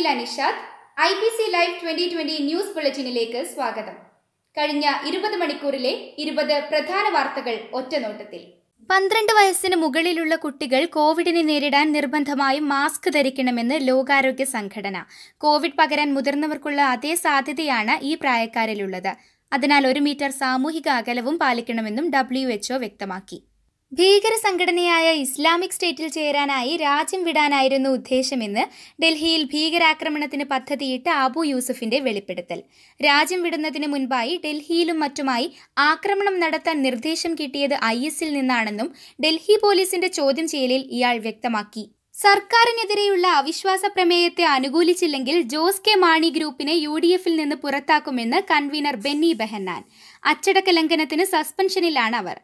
Aseela Nishad I P C live twenty twenty news ബുള്ളറ്റിനിലേക്ക് സ്വാഗതം കഴിഞ്ഞ ഇരുപത് മണിക്കൂറിലെ ഇരുപത് പ്രധാന വാർത്തകൾ ഒറ്റനോട്ടത്തിൽ പന്ത്രണ്ട് വയസ്സിന് മുകളിലുള്ള കുട്ടികൾ കോവിഡിനെ നേരിടാൻ നിർബന്ധമായും മാസ്ക് ധരിക്കണമെന്ന് ലോകാരോഗ്യ സംഘടന കോവിഡ് പകരാൻ മുതിർന്നവർക്കുള്ള അതേ സാധ്യതയാണ് ഈ പ്രായക്കാരിലുള്ളത് അതിനാൽ ഒരു മീറ്റർ സാമൂഹിക അകലവും പാലിക്കണമെന്നും ഡബ്ല്യു വ്യക്തമാക്കി ഭീകര സംഘടനയായ ഇസ്ലാമിക് സ്റ്റേറ്റിൽ ചേരാനായി രാജ്യം വിടാനായിരുന്നു ഉദ്ദേശമെന്ന് ഡൽഹിയിൽ ഭീകരാക്രമണത്തിന് പദ്ധതിയിട്ട് അബു യൂസഫിന്റെ വെളിപ്പെടുത്തൽ രാജ്യം വിടുന്നതിന് മുൻപായി ഡൽഹിയിലും മറ്റുമായി ആക്രമണം നടത്താൻ നിർദ്ദേശം കിട്ടിയത് ഐ എസിൽ നിന്നാണെന്നും ഡൽഹി പോലീസിന്റെ ചോദ്യം ചെയ്യലിൽ ഇയാൾ വ്യക്തമാക്കി സർക്കാരിനെതിരെയുള്ള അവിശ്വാസ പ്രമേയത്തെ അനുകൂലിച്ചില്ലെങ്കിൽ ജോസ് കെ മാണി ഗ്രൂപ്പിനെ യു ഡി എഫിൽ നിന്ന് പുറത്താക്കുമെന്ന് കൺവീനർ ബെന്നി ബെഹന്നാൻ അച്ചടക്ക ലംഘനത്തിന് സസ്പെൻഷനിലാണ് അവർ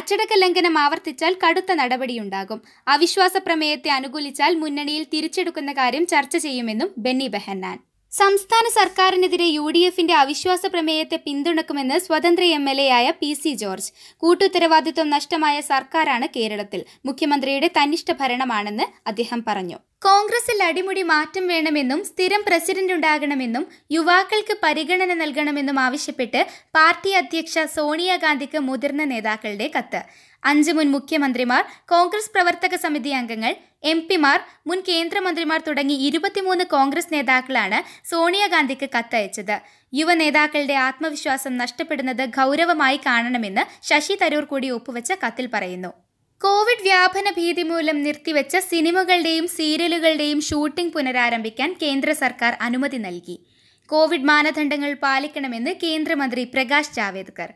അച്ചടക്ക ലംഘനം ആവർത്തിച്ചാൽ കടുത്ത നടപടിയുണ്ടാകും അവിശ്വാസ പ്രമേയത്തെ അനുകൂലിച്ചാൽ മുന്നണിയിൽ തിരിച്ചെടുക്കുന്ന കാര്യം ചർച്ച ചെയ്യുമെന്നും ബെന്നി ബെഹന്നാൻ സംസ്ഥാന സർക്കാരിനെതിരെ യു ഡി എഫിന്റെ അവിശ്വാസ പ്രമേയത്തെ പിന്തുണക്കുമെന്ന് സ്വതന്ത്ര എം എൽ എ ആയ പി സി ജോർജ് കൂട്ടുത്തരവാദിത്വം നഷ്ടമായ സർക്കാരാണ് കേരളത്തിൽ മുഖ്യമന്ത്രിയുടെ തന്നിഷ്ട ഭരണമാണെന്ന് അദ്ദേഹം പറഞ്ഞു കോൺഗ്രസിൽ അടിമുടി മാറ്റം വേണമെന്നും സ്ഥിരം പ്രസിഡന്റ് ഉണ്ടാകണമെന്നും യുവാക്കൾക്ക് പരിഗണന നൽകണമെന്നും ആവശ്യപ്പെട്ട് പാർട്ടി അധ്യക്ഷ സോണിയാഗാന്ധിക്ക് മുതിർന്ന നേതാക്കളുടെ കത്ത് അഞ്ച് മുൻ മുഖ്യമന്ത്രിമാർ കോൺഗ്രസ് പ്രവർത്തക സമിതി അംഗങ്ങൾ എം പിമാർ മുൻ കേന്ദ്രമന്ത്രിമാർ തുടങ്ങി ഇരുപത്തിമൂന്ന് കോൺഗ്രസ് നേതാക്കളാണ് സോണിയാഗാന്ധിക്ക് കത്തയച്ചത് യുവ നേതാക്കളുടെ ആത്മവിശ്വാസം നഷ്ടപ്പെടുന്നത് ഗൗരവമായി കാണണമെന്ന് ശശി തരൂർ കൂടി ഒപ്പുവെച്ച കത്തിൽ പറയുന്നു കോവിഡ് വ്യാപന ഭീതി മൂലം നിർത്തിവെച്ച സിനിമകളുടെയും സീരിയലുകളുടെയും ഷൂട്ടിംഗ് പുനരാരംഭിക്കാൻ കേന്ദ്ര സർക്കാർ അനുമതി നൽകി കോവിഡ് മാനദണ്ഡങ്ങൾ പാലിക്കണമെന്ന് കേന്ദ്രമന്ത്രി പ്രകാശ് ജാവേദ്കർ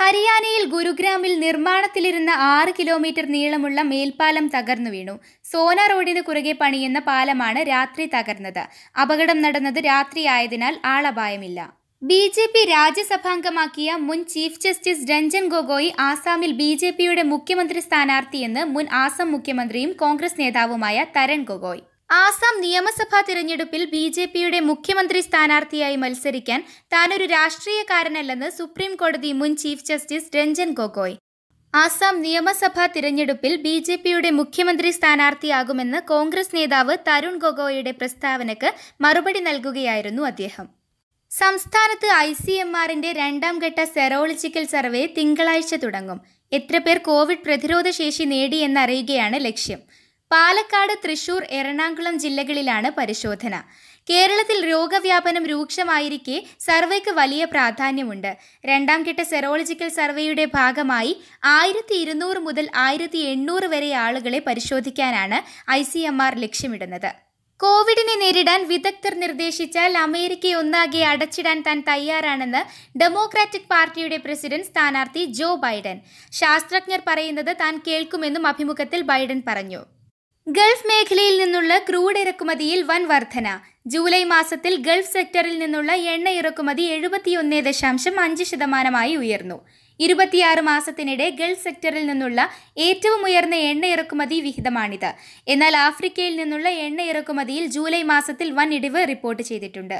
ഹരിയാനയിൽ ഗുരുഗ്രാമിൽ നിർമ്മാണത്തിലിരുന്ന ആറ് കിലോമീറ്റർ നീളമുള്ള മേൽപ്പാലം തകർന്നു വീണു സോന റോഡിന് കുറുകെ പണിയുന്ന പാലമാണ് രാത്രി തകർന്നത് അപകടം നടന്നത് രാത്രിയായതിനാൽ ആളപായമില്ല ബി ജെ പി രാജ്യസഭാംഗമാക്കിയ മുൻ ചീഫ് ജസ്റ്റിസ് രഞ്ജൻ ഗൊഗോയി ആസാമിൽ ബി ജെ പിയുടെ മുഖ്യമന്ത്രി സ്ഥാനാർത്ഥിയെന്ന് മുൻ ആസാം മുഖ്യമന്ത്രിയും കോൺഗ്രസ് നേതാവുമായ തരൺ ഗൊഗോയ് ആസാം നിയമസഭാ തിരഞ്ഞെടുപ്പിൽ ബി ജെ പിയുടെ മുഖ്യമന്ത്രി സ്ഥാനാർത്ഥിയായി മത്സരിക്കാൻ താനൊരു രാഷ്ട്രീയക്കാരനല്ലെന്ന് സുപ്രീം കോടതി മുൻ ചീഫ് ജസ്റ്റിസ് രഞ്ജൻ ഗൊഗോയ് ആസാം നിയമസഭാ തിരഞ്ഞെടുപ്പിൽ ബി ജെ പിയുടെ മുഖ്യമന്ത്രി സ്ഥാനാർത്ഥിയാകുമെന്ന് കോൺഗ്രസ് നേതാവ് തരുൺ ഗൊഗോയുടെ പ്രസ്താവനയ്ക്ക് മറുപടി നൽകുകയായിരുന്നു അദ്ദേഹം സംസ്ഥാനത്ത് ഐ സി എം ആറിന്റെ രണ്ടാം ഘട്ട സെറോളജിക്കൽ സർവേ തിങ്കളാഴ്ച തുടങ്ങും എത്ര പേർ കോവിഡ് ശേഷി നേടിയെന്നറിയുകയാണ് ലക്ഷ്യം പാലക്കാട് തൃശൂർ എറണാകുളം ജില്ലകളിലാണ് പരിശോധന കേരളത്തിൽ രോഗവ്യാപനം രൂക്ഷമായിരിക്കെ സർവേക്ക് വലിയ പ്രാധാന്യമുണ്ട് രണ്ടാം ഘട്ട സെറോളജിക്കൽ സർവേയുടെ ഭാഗമായി ആയിരത്തി ഇരുന്നൂറ് മുതൽ ആയിരത്തി എണ്ണൂറ് വരെ ആളുകളെ പരിശോധിക്കാനാണ് ഐ സി എം ആർ ലക്ഷ്യമിടുന്നത് കോവിഡിനെ നേരിടാൻ വിദഗ്ധർ നിർദ്ദേശിച്ചാൽ അമേരിക്കയെ ഒന്നാകെ അടച്ചിടാൻ താൻ തയ്യാറാണെന്ന് ഡെമോക്രാറ്റിക് പാർട്ടിയുടെ പ്രസിഡന്റ് സ്ഥാനാർത്ഥി ജോ ബൈഡൻ ശാസ്ത്രജ്ഞർ പറയുന്നത് താൻ കേൾക്കുമെന്നും അഭിമുഖത്തിൽ ബൈഡൻ പറഞ്ഞു ഗൾഫ് മേഖലയിൽ നിന്നുള്ള ക്രൂഡ് ഇറക്കുമതിയിൽ വൻ വർധന ജൂലൈ മാസത്തിൽ ഗൾഫ് സെക്ടറിൽ നിന്നുള്ള എണ്ണ ഇറക്കുമതി എഴുപത്തിയൊന്ന് ദശാംശം അഞ്ച് ശതമാനമായി ഉയർന്നു ഇരുപത്തിയാറ് മാസത്തിനിടെ ഗൾഫ് സെക്ടറിൽ നിന്നുള്ള ഏറ്റവും ഉയർന്ന എണ്ണ ഇറക്കുമതി വിഹിതമാണിത് എന്നാൽ ആഫ്രിക്കയിൽ നിന്നുള്ള എണ്ണ ഇറക്കുമതിയിൽ ജൂലൈ മാസത്തിൽ വൻ ഇടിവ് റിപ്പോർട്ട് ചെയ്തിട്ടുണ്ട്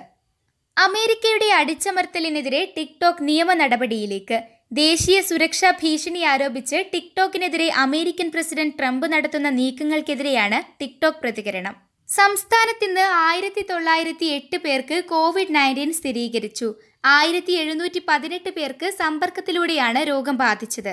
അമേരിക്കയുടെ അടിച്ചമർത്തലിനെതിരെ ടിക്ടോക്ക് നിയമ നടപടിയിലേക്ക് ദേശീയ സുരക്ഷാ ഭീഷണി ആരോപിച്ച് ടിക്ടോക്കിനെതിരെ അമേരിക്കൻ പ്രസിഡന്റ് ട്രംപ് നടത്തുന്ന നീക്കങ്ങൾക്കെതിരെയാണ് ടിക്ടോക്ക് പ്രതികരണം ഇന്ന് ആയിരത്തി തൊള്ളായിരത്തി എട്ട് പേർക്ക് കോവിഡ് നയൻറ്റീൻ സ്ഥിരീകരിച്ചു ആയിരത്തി എഴുന്നൂറ്റി പതിനെട്ട് പേർക്ക് സമ്പർക്കത്തിലൂടെയാണ് രോഗം ബാധിച്ചത്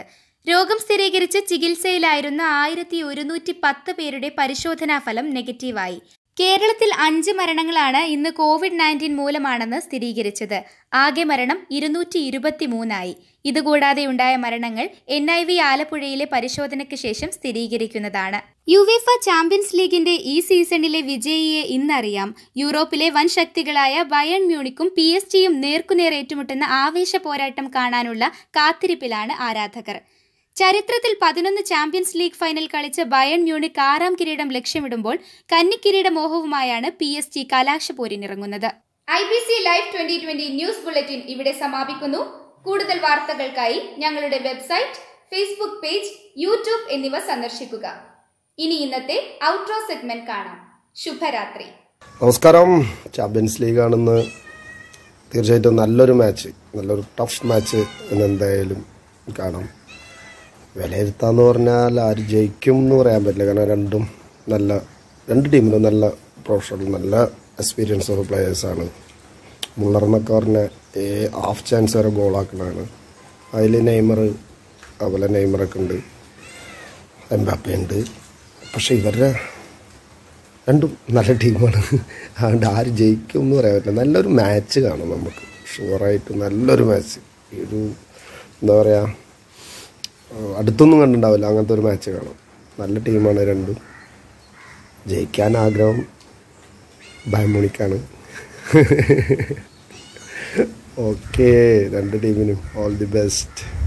രോഗം സ്ഥിരീകരിച്ച് ചികിത്സയിലായിരുന്ന ആയിരത്തി ഒരുന്നൂറ്റി പത്ത് പേരുടെ പരിശോധനാഫലം നെഗറ്റീവായി കേരളത്തിൽ അഞ്ച് മരണങ്ങളാണ് ഇന്ന് കോവിഡ് നയൻറ്റീൻ മൂലമാണെന്ന് സ്ഥിരീകരിച്ചത് ആകെ മരണം ഇരുന്നൂറ്റി ഇരുപത്തി മൂന്നായി ഇതുകൂടാതെ ഉണ്ടായ മരണങ്ങൾ എൻ ഐ വി ആലപ്പുഴയിലെ പരിശോധനയ്ക്ക് ശേഷം സ്ഥിരീകരിക്കുന്നതാണ് യുവേഫ ചാമ്പ്യൻസ് ലീഗിന്റെ ഈ സീസണിലെ വിജയിയെ ഇന്നറിയാം യൂറോപ്പിലെ വൻ ശക്തികളായ ബയൺ മ്യൂണിക്കും പി എസ് ടിയും നേർക്കുനേർ ഏറ്റുമുട്ടുന്ന ആവേശ പോരാട്ടം കാണാനുള്ള കാത്തിരിപ്പിലാണ് ആരാധകർ ചരിത്രത്തിൽ പതിനൊന്ന് ചാമ്പ്യൻസ് ലീഗ് ഫൈനൽ കളിച്ച ബയൺ മ്യൂണിക് ആറാം കിരീടം ലക്ഷ്യമിടുമ്പോൾ കന്നിക്കിരീട മോഹവുമായാണ് പി എസ് ജി കലാശപോരിനിറങ്ങുന്നത് I B C live twenty twenty news bulletin ഇവിടെ സമാപിക്കുന്നു കൂടുതൽ വാർത്തകൾക്കായി ഞങ്ങളുടെ വെബ്സൈറ്റ് ഫേസ്ബുക്ക് പേജ് യൂട്യൂബ് എന്നിവ സന്ദർശിക്കുക ഇനി ഇന്നത്തെ ഔട്ട്രോ സെഗ്മെന്റ് കാണാം ശുഭരാത്രി നമസ്കാരം ചാമ്പ്യൻസ് ലീഗ് ആണെന്ന് തീർച്ചയായിട്ടും നല്ലൊരു മാച്ച് നല്ലൊരു ടഫ് മാച്ച് എന്നെന്തായാലും കാണാം വിലയിരുത്താന്ന് പറഞ്ഞാൽ ആര് ജയിക്കും എന്ന് പറയാൻ പറ്റില്ല കാരണം രണ്ടും നല്ല രണ്ട് ടീമിലും നല്ല പ്രൊഫഷണൽ നല്ല എക്സ്പീരിയൻസ് ഉള്ള പ്ലെയേഴ്സാണ് മുള്ളർ എന്നൊക്കെ പറഞ്ഞാൽ ഹാഫ് ചാൻസ് വരെ ഗോളാക്കുന്നതാണ് അതിൽ നെയ്മർ അതുപോലെ നെയ്മറൊക്കെ ഉണ്ട് എംബാപ്പയുണ്ട് പക്ഷേ ഇവരുടെ രണ്ടും നല്ല ടീമാണ് അതുകൊണ്ട് ആര് ജയിക്കും എന്ന് പറയാൻ പറ്റില്ല നല്ലൊരു മാച്ച് കാണും നമുക്ക് ഷുവറായിട്ട് നല്ലൊരു മാച്ച് ഒരു എന്താ പറയുക അടുത്തൊന്നും കണ്ടിട്ടുണ്ടാവില്ല അങ്ങനത്തെ ഒരു മാച്ച് കാണാം നല്ല ടീമാണ് രണ്ടും ജയിക്കാൻ ആഗ്രഹം ബൈമോണിക്കാണ് ഓക്കേ രണ്ട് ടീമിനും ഓൾ ദി ബെസ്റ്റ്